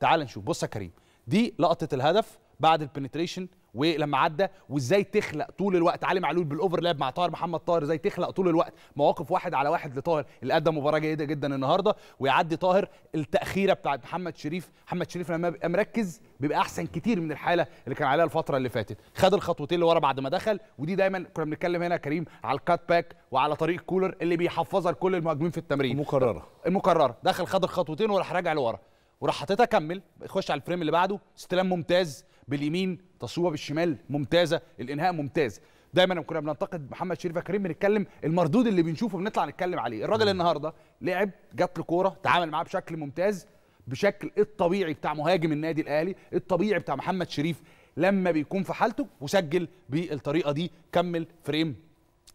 تعال نشوف بص يا كريم دي لقطه الهدف بعد البنتريشن ولما عدى وازاي تخلق طول الوقت علي معلول بالاوفرلاب مع طاهر محمد طاهر ازاي تخلق طول الوقت مواقف واحد على واحد لطاهر اللي قدم مباراه جيده جدا النهارده ويعدي طاهر التاخيره بتاعت محمد شريف محمد شريف لما بيبقى مركز بيبقى احسن كتير من الحاله اللي كان عليها الفتره اللي فاتت خد الخطوتين لورا بعد ما دخل ودي دايما كنا بنتكلم هنا يا كريم على الكات باك وعلى طريق كولر اللي بيحفظها لكل المهاجمين في التمرين المكرره المكرره دخل خد الخطوتين وراح راجع لورا وراح حاططها كمل يخش على الفريم اللي بعده استلام ممتاز باليمين تصويبه بالشمال ممتازه الانهاء ممتاز دايما لما كنا بننتقد محمد شريف كريم بنتكلم المردود اللي بنشوفه بنطلع نتكلم عليه الراجل النهارده لعب جات له كوره تعامل معاه بشكل ممتاز بشكل الطبيعي بتاع مهاجم النادي الاهلي الطبيعي بتاع محمد شريف لما بيكون في حالته وسجل بالطريقه دي كمل فريم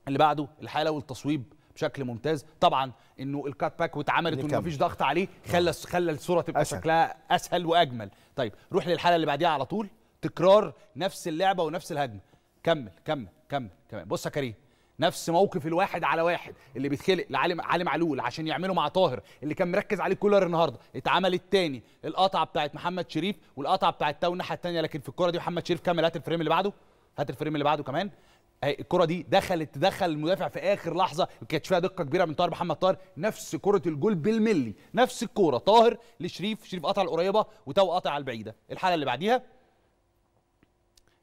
اللي بعده الحاله والتصويب بشكل ممتاز طبعا انه الكات باك واتعملت وما فيش ضغط عليه خلى خلى الصوره تبقى أسهل. شكلها اسهل واجمل طيب روح للحاله اللي بعديها على طول تكرار نفس اللعبه ونفس الهجمه كمل كمل كمل كمل بص يا كريم نفس موقف الواحد على واحد اللي بيتخلق لعلي علي معلول عشان يعمله مع طاهر اللي كان مركز عليه كولر النهارده اتعمل الثاني القطعه بتاعت محمد شريف والقطعه بتاعت تاو الناحيه الثانيه لكن في الكره دي محمد شريف كمل هات الفريم اللي بعده هات الفريم اللي بعده كمان الكره دي دخلت دخل المدافع في اخر لحظه كانت فيها دقه كبيره من طاهر محمد طاهر نفس كره الجول بالملي نفس الكوره طاهر لشريف شريف قطع القريبه وتو قطع البعيده الحاله اللي بعديها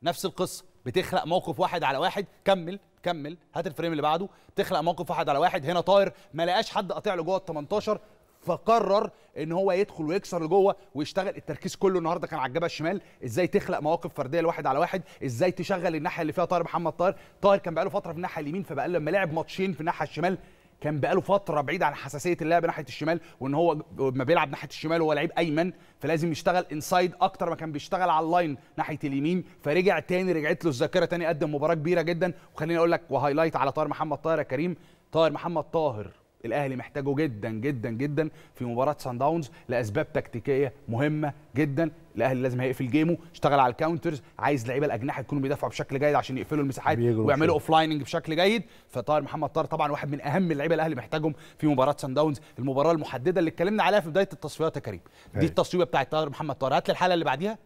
نفس القصه بتخلق موقف واحد على واحد كمل كمل هات الفريم اللي بعده بتخلق موقف واحد على واحد هنا طاهر ما لقاش حد قاطع له جوه ال 18 فقرر ان هو يدخل ويكسر لجوه ويشتغل التركيز كله النهارده كان على الجبهه الشمال ازاي تخلق مواقف فرديه لواحد على واحد ازاي تشغل الناحيه اللي فيها طاهر محمد طاهر طاهر كان بقاله فتره في الناحيه اليمين فبقى لما لعب ماتشين في الناحيه الشمال كان بقاله فتره بعيد عن حساسيه اللعب ناحيه الشمال وان هو ما بيلعب ناحيه الشمال هو لعيب ايمن فلازم يشتغل انسايد اكتر ما كان بيشتغل على اللاين ناحيه اليمين فرجع تاني رجعت له الذاكره تاني قدم مباراه كبيره جدا وخليني اقول لك وهايلايت على طاهر محمد طاهر يا كريم طاهر محمد طاهر الاهلي محتاجه جدا جدا جدا في مباراه سان داونز لاسباب تكتيكيه مهمه جدا الاهلي لازم هيقفل جيمه اشتغل على الكاونترز عايز لعيبه الاجنحه يكونوا بيدافعوا بشكل جيد عشان يقفلوا المساحات ويعملوا اوف لايننج بشكل جيد فطاهر محمد طاهر طبعا واحد من اهم اللعيبه الاهلي محتاجهم في مباراه سان داونز المباراه المحدده اللي اتكلمنا عليها في بدايه التصفيات يا كريم دي أيوه. التصويبه بتاعت طاهر محمد طاهر هات لي الحلقه اللي بعديها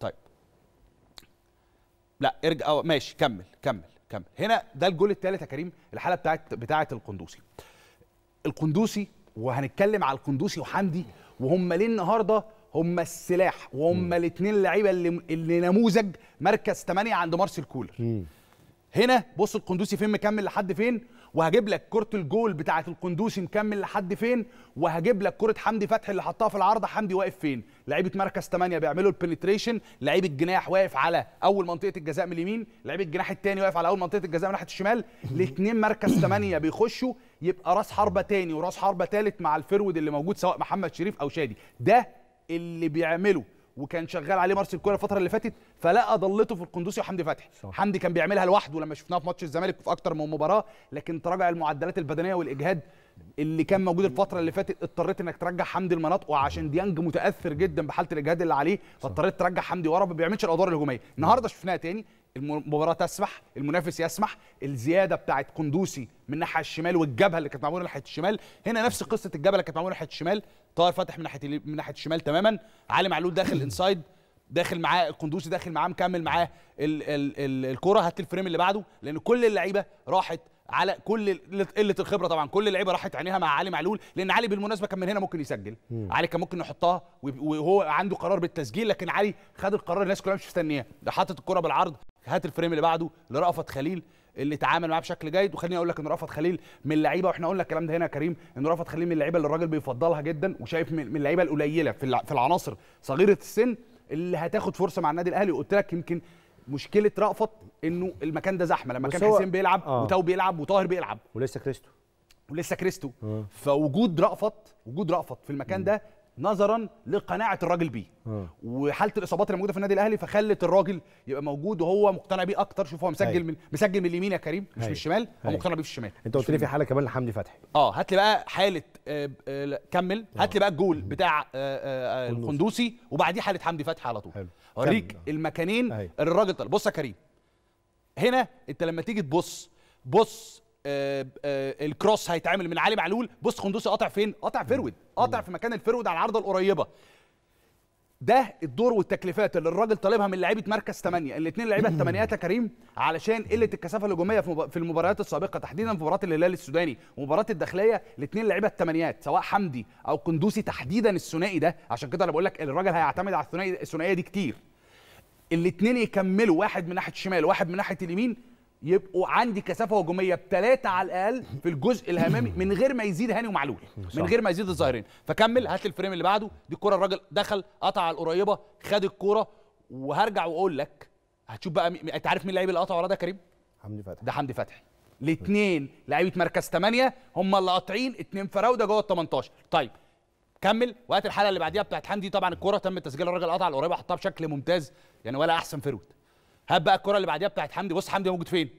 طيب لا ارجع ماشي كمل كمل كمل هنا ده الجول الثالث يا كريم الحاله بتاعت بتاعه القندوسي القندوسي وهنتكلم على القندوسي وحمدي وهم ليه النهارده هم السلاح وهم الاثنين اللعيبه اللي, اللي نموذج مركز 8 عند مارسيل كولر مم. هنا بص القندوسي فين مكمل لحد فين وهجيب لك كره الجول بتاعه القندوسي مكمل لحد فين وهجيب لك كره حمدي فتحي اللي حطها في العارضه حمدي واقف فين لعيبه مركز 8 بيعملوا البنتريشن لعيب الجناح واقف على اول منطقه الجزاء من اليمين لعيب الجناح الثاني واقف على اول منطقه الجزاء من ناحيه الشمال الاثنين مركز 8 بيخشوا يبقى راس حربه تاني وراس حربه ثالث مع الفرود اللي موجود سواء محمد شريف او شادي ده اللي بيعمله وكان شغال عليه مارسيل كولر الفتره اللي فاتت فلقى ضلته في القندوسي وحمدي فتحي حمدي كان بيعملها لوحده لما شفناها في ماتش الزمالك في اكتر من مباراه لكن تراجع المعدلات البدنيه والاجهاد اللي كان موجود الفتره اللي فاتت اضطريت انك ترجع حمدي المناطق وعشان ديانج متاثر جدا بحاله الاجهاد اللي عليه فاضطريت ترجع حمدي ورا ما بيعملش الادوار الهجوميه النهارده شفناها تاني المباراه تسمح المنافس يسمح الزياده بتاعه قندوسي من ناحية الشمال والجبهه اللي كانت معموله ناحيه الشمال هنا نفس قصه الجبهه اللي كانت معموله ناحيه الشمال طاهر فاتح من ناحيه من ناحيه الشمال تماما علي معلول داخل انسايد داخل معاه القندوسي داخل معاه مكمل معاه الكره هات الفريم اللي بعده لان كل اللعيبه راحت على كل قله الخبره طبعا كل اللعيبه راحت عينيها مع علي معلول لان علي بالمناسبه كان من هنا ممكن يسجل مم. علي كان ممكن يحطها وهو عنده قرار بالتسجيل لكن علي خد القرار الناس كلها مش مستنياه حاطط الكره بالعرض هات الفريم اللي بعده لرأفت خليل اللي اتعامل معاه بشكل جيد وخليني اقول لك ان رأفت خليل من اللعيبه واحنا قلنا الكلام ده هنا يا كريم ان رأفت خليل من اللعيبه اللي الراجل بيفضلها جدا وشايف من اللعيبه القليله في العناصر صغيره السن اللي هتاخد فرصه مع النادي الاهلي وقلت لك يمكن مشكله رأفت انه المكان ده زحمه لما كان حسين بيلعب آه. وتاو بيلعب وطاهر بيلعب ولسه كريستو ولسه كريستو آه. فوجود رأفت وجود رأفت في المكان م. ده نظرا لقناعه الراجل بيه آه. وحاله الاصابات اللي موجوده في النادي الاهلي فخلت الراجل يبقى موجود وهو مقتنع بيه اكتر شوف هو مسجل من مسجل من اليمين يا كريم مش من الشمال هو مقتنع بيه في الشمال انت قلت لي في حاله كمان لحمدي فتحي اه هات لي بقى حاله آه آه كمل آه. هات لي بقى الجول بتاع آه, آه، القندوسي وبعديه حاله حمدي فتحي على طول اوريك المكانين اللي الراجل طلع بص يا كريم هنا انت لما تيجي تبص بص آه، آه، الكروس هيتعمل من علي معلول بص خندوسي قاطع فين قاطع فيرود قاطع في مكان الفيرود على العارضه القريبه ده الدور والتكليفات اللي الراجل طالبها من لعيبه مركز 8 الاثنين لعيبه الثمانيات يا كريم علشان قله الكثافه الهجوميه في المباريات السابقه تحديدا في مباراه الهلال السوداني ومباراه الداخليه الاثنين لعيبه الثمانيات سواء حمدي او قندوسي تحديدا الثنائي ده عشان كده انا بقول لك الراجل هيعتمد على الثنائيه دي كتير الاثنين يكملوا واحد من ناحيه الشمال واحد من ناحيه اليمين يبقوا عندي كثافه هجوميه بثلاثه على الاقل في الجزء الهمامي من غير ما يزيد هاني ومعلول من غير ما يزيد الظاهرين فكمل هات الفريم اللي بعده دي الكوره الراجل دخل قطع على القريبه خد الكوره وهرجع واقول لك هتشوف بقى انت عارف مين اللعيب اللي قطع ورا ده كريم حمدي فتحي ده حمدي فتحي الاثنين لعيبه مركز 8 هم اللي قاطعين اثنين فراوده جوه ال 18 طيب كمل وقت الحلقه اللي بعديها بتاعت حمدي طبعا الكوره تم تسجيل الراجل قطع القريبه حطها بشكل ممتاز يعني ولا احسن فرود هات بقى الكره اللي بعديها بتاعت حمدي بص حمدي موجود فين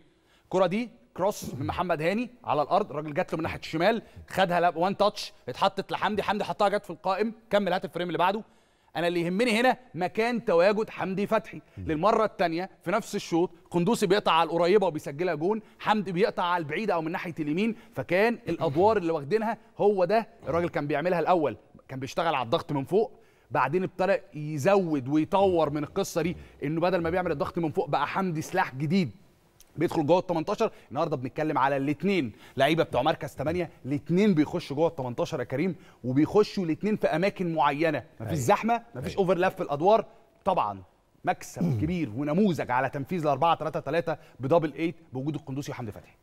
الكره دي كروس من محمد هاني على الارض الراجل جات له من ناحيه الشمال خدها وان تاتش اتحطت لحمدي حمدي حطها جت في القائم كمل هات الفريم اللي بعده انا اللي يهمني هنا مكان تواجد حمدي فتحي للمره الثانيه في نفس الشوط قندوسي بيقطع على القريبه وبيسجلها جون حمدي بيقطع على البعيده او من ناحيه اليمين فكان الادوار اللي واخدينها هو ده الراجل كان بيعملها الاول كان بيشتغل على الضغط من فوق بعدين ابتدى يزود ويطور من القصه دي انه بدل ما بيعمل الضغط من فوق بقى حمدي سلاح جديد بيدخل جوه ال 18 النهارده بنتكلم على الاثنين لعيبه بتوع مركز 8 الاثنين بيخشوا جوه ال 18 يا كريم وبيخشوا الاثنين في اماكن معينه مفيش أيوة. زحمه مفيش اوفرلاب أيوة. في الادوار طبعا مكسب كبير ونموذج على تنفيذ ال 4 3 3 بدبل 8 بوجود القندوسي وحمدي فتحي